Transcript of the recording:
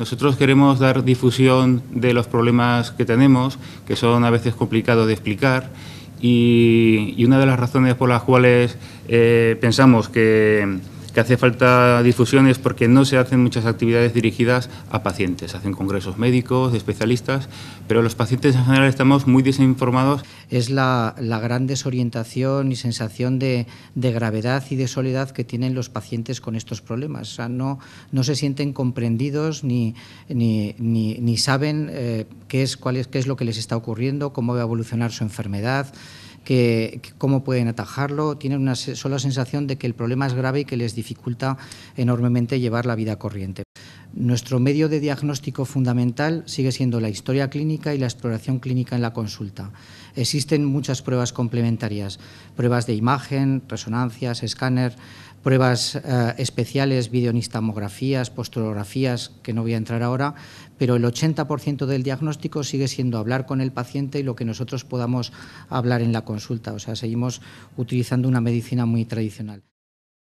Nosotros queremos dar difusión de los problemas que tenemos, que son a veces complicados de explicar, y, una de las razones por las cuales eh, pensamos que que hace falta difusión es porque no se hacen muchas actividades dirigidas a pacientes. Hacen congresos médicos, de especialistas, pero los pacientes en general estamos muy desinformados. Es la, gran desorientación y sensación de, gravedad y de soledad que tienen los pacientes con estos problemas. no, no se sienten comprendidos ni, saben eh, qué, es, cuál qué es lo que les está ocurriendo, cómo va a evolucionar su enfermedad que, cómo pueden atajarlo, tienen una sola sensación de que el problema es grave y que les dificulta enormemente llevar la vida corriente. Nuestro medio de diagnóstico fundamental sigue siendo la historia clínica y la exploración clínica en la consulta. Existen muchas pruebas complementarias, pruebas de imagen, resonancias, escáner, pruebas eh, especiales, videonistamografías, posturografías, que no voy a entrar ahora, pero el 80% del diagnóstico sigue siendo hablar con el paciente y lo que nosotros podamos hablar en la consulta. O sea, seguimos utilizando una medicina muy tradicional.